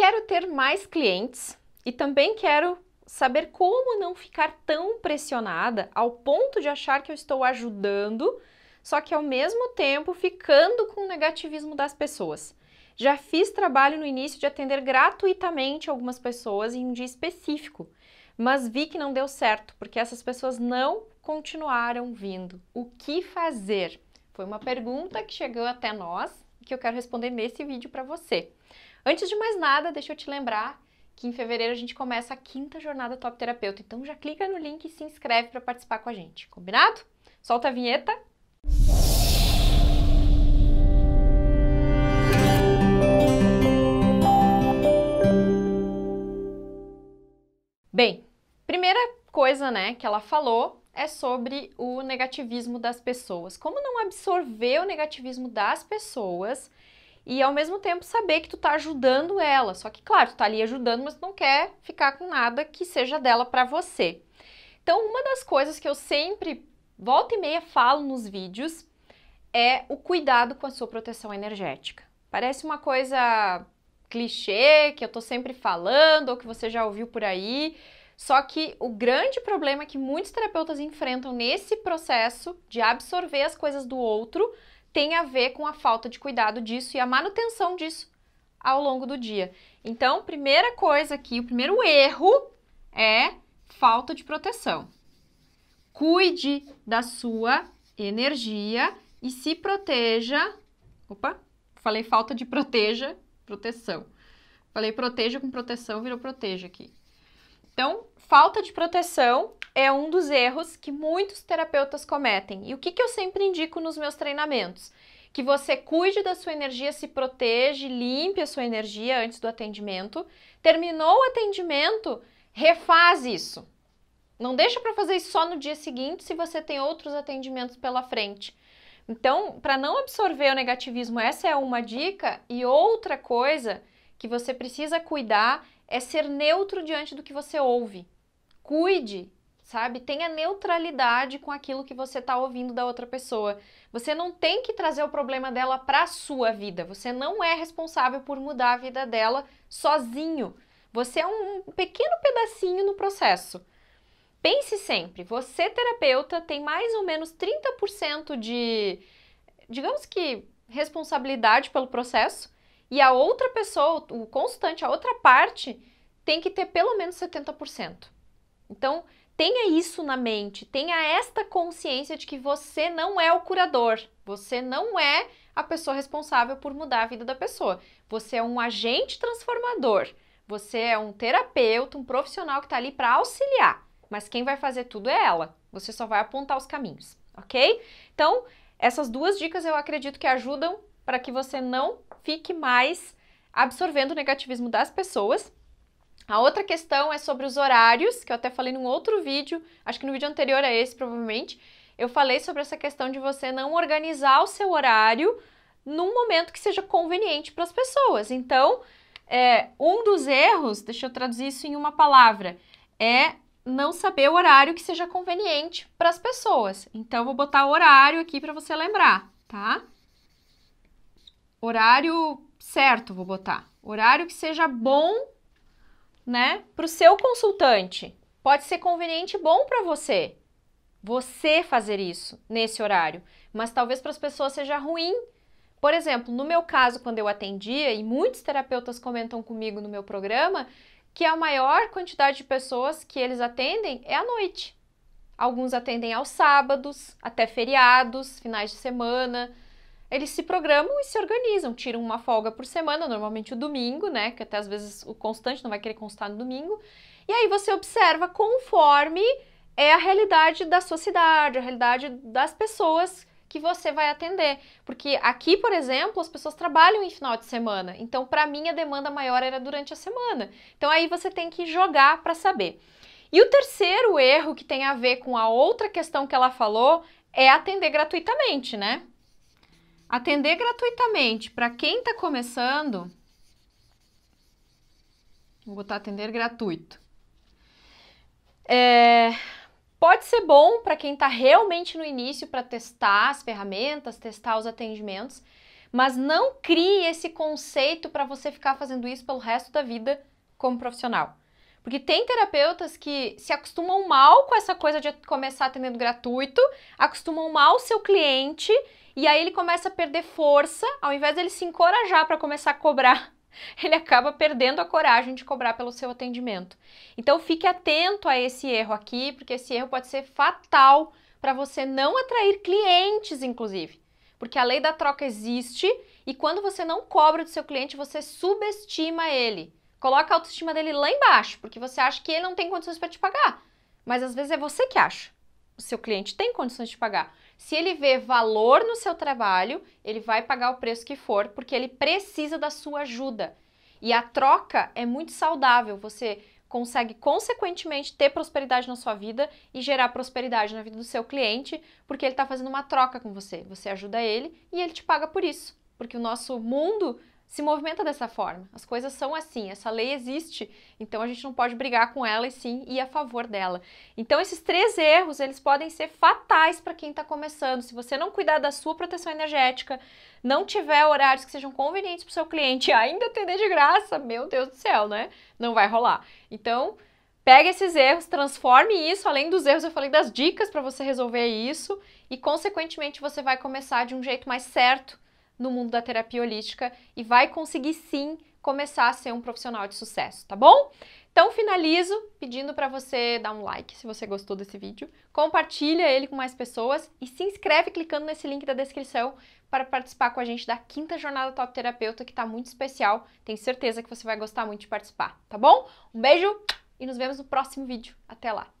Quero ter mais clientes e também quero saber como não ficar tão pressionada ao ponto de achar que eu estou ajudando, só que ao mesmo tempo ficando com o negativismo das pessoas. Já fiz trabalho no início de atender gratuitamente algumas pessoas em um dia específico, mas vi que não deu certo, porque essas pessoas não continuaram vindo. O que fazer? Foi uma pergunta que chegou até nós que eu quero responder nesse vídeo para você. Antes de mais nada, deixa eu te lembrar que em fevereiro a gente começa a quinta jornada Top Terapeuta. Então já clica no link e se inscreve para participar com a gente. Combinado? Solta a vinheta. Bem, primeira coisa, né, que ela falou é sobre o negativismo das pessoas. Como não absorver o negativismo das pessoas e ao mesmo tempo saber que tu tá ajudando ela. Só que, claro, tu tá ali ajudando, mas tu não quer ficar com nada que seja dela para você. Então, uma das coisas que eu sempre volta e meia falo nos vídeos é o cuidado com a sua proteção energética. Parece uma coisa clichê que eu tô sempre falando ou que você já ouviu por aí, só que o grande problema que muitos terapeutas enfrentam nesse processo de absorver as coisas do outro tem a ver com a falta de cuidado disso e a manutenção disso ao longo do dia. Então, primeira coisa aqui, o primeiro erro é falta de proteção. Cuide da sua energia e se proteja. Opa, falei falta de proteja, proteção. Falei proteja com proteção, virou proteja aqui. Então, falta de proteção é um dos erros que muitos terapeutas cometem. E o que, que eu sempre indico nos meus treinamentos? Que você cuide da sua energia, se protege, limpe a sua energia antes do atendimento. Terminou o atendimento, refaz isso. Não deixa para fazer isso só no dia seguinte se você tem outros atendimentos pela frente. Então, para não absorver o negativismo, essa é uma dica. E outra coisa que você precisa cuidar é ser neutro diante do que você ouve. Cuide sabe? Tenha neutralidade com aquilo que você está ouvindo da outra pessoa. Você não tem que trazer o problema dela para a sua vida. Você não é responsável por mudar a vida dela sozinho. Você é um pequeno pedacinho no processo. Pense sempre, você terapeuta tem mais ou menos 30% de, digamos que, responsabilidade pelo processo e a outra pessoa, o constante, a outra parte, tem que ter pelo menos 70%. Então, tenha isso na mente, tenha esta consciência de que você não é o curador, você não é a pessoa responsável por mudar a vida da pessoa. Você é um agente transformador, você é um terapeuta, um profissional que está ali para auxiliar, mas quem vai fazer tudo é ela. Você só vai apontar os caminhos, ok? Então, essas duas dicas eu acredito que ajudam para que você não fique mais absorvendo o negativismo das pessoas a outra questão é sobre os horários, que eu até falei num outro vídeo, acho que no vídeo anterior a esse, provavelmente. Eu falei sobre essa questão de você não organizar o seu horário num momento que seja conveniente para as pessoas. Então, é, um dos erros, deixa eu traduzir isso em uma palavra, é não saber o horário que seja conveniente para as pessoas. Então, vou botar horário aqui para você lembrar, tá? Horário certo, vou botar. Horário que seja bom né, para o seu consultante. Pode ser conveniente e bom para você, você fazer isso nesse horário, mas talvez para as pessoas seja ruim. Por exemplo, no meu caso, quando eu atendia, e muitos terapeutas comentam comigo no meu programa, que a maior quantidade de pessoas que eles atendem é à noite. Alguns atendem aos sábados, até feriados, finais de semana eles se programam e se organizam, tiram uma folga por semana, normalmente o domingo, né? Que até às vezes o constante não vai querer constar no domingo. E aí você observa conforme é a realidade da sua cidade, a realidade das pessoas que você vai atender. Porque aqui, por exemplo, as pessoas trabalham em final de semana. Então, para mim, a demanda maior era durante a semana. Então, aí você tem que jogar para saber. E o terceiro erro que tem a ver com a outra questão que ela falou é atender gratuitamente, né? Atender gratuitamente para quem está começando. Vou botar atender gratuito. É, pode ser bom para quem está realmente no início para testar as ferramentas, testar os atendimentos, mas não crie esse conceito para você ficar fazendo isso pelo resto da vida como profissional. Porque tem terapeutas que se acostumam mal com essa coisa de começar atendendo gratuito, acostumam mal o seu cliente e aí ele começa a perder força, ao invés dele se encorajar para começar a cobrar, ele acaba perdendo a coragem de cobrar pelo seu atendimento. Então fique atento a esse erro aqui, porque esse erro pode ser fatal para você não atrair clientes, inclusive. Porque a lei da troca existe e quando você não cobra do seu cliente, você subestima ele. Coloca a autoestima dele lá embaixo, porque você acha que ele não tem condições para te pagar. Mas às vezes é você que acha. O seu cliente tem condições de pagar. Se ele vê valor no seu trabalho, ele vai pagar o preço que for, porque ele precisa da sua ajuda. E a troca é muito saudável. Você consegue consequentemente ter prosperidade na sua vida e gerar prosperidade na vida do seu cliente, porque ele está fazendo uma troca com você. Você ajuda ele e ele te paga por isso. Porque o nosso mundo se movimenta dessa forma. As coisas são assim, essa lei existe, então a gente não pode brigar com ela e sim ir a favor dela. Então esses três erros, eles podem ser fatais para quem está começando. Se você não cuidar da sua proteção energética, não tiver horários que sejam convenientes para o seu cliente ainda atender de graça, meu Deus do céu, né? Não vai rolar. Então, Pega esses erros, transforme isso, além dos erros eu falei das dicas para você resolver isso e consequentemente você vai começar de um jeito mais certo no mundo da terapia holística e vai conseguir sim começar a ser um profissional de sucesso, tá bom? Então finalizo pedindo para você dar um like se você gostou desse vídeo, compartilha ele com mais pessoas e se inscreve clicando nesse link da descrição para participar com a gente da quinta jornada Top Terapeuta que está muito especial. Tenho certeza que você vai gostar muito de participar, tá bom? Um beijo e nos vemos no próximo vídeo. Até lá.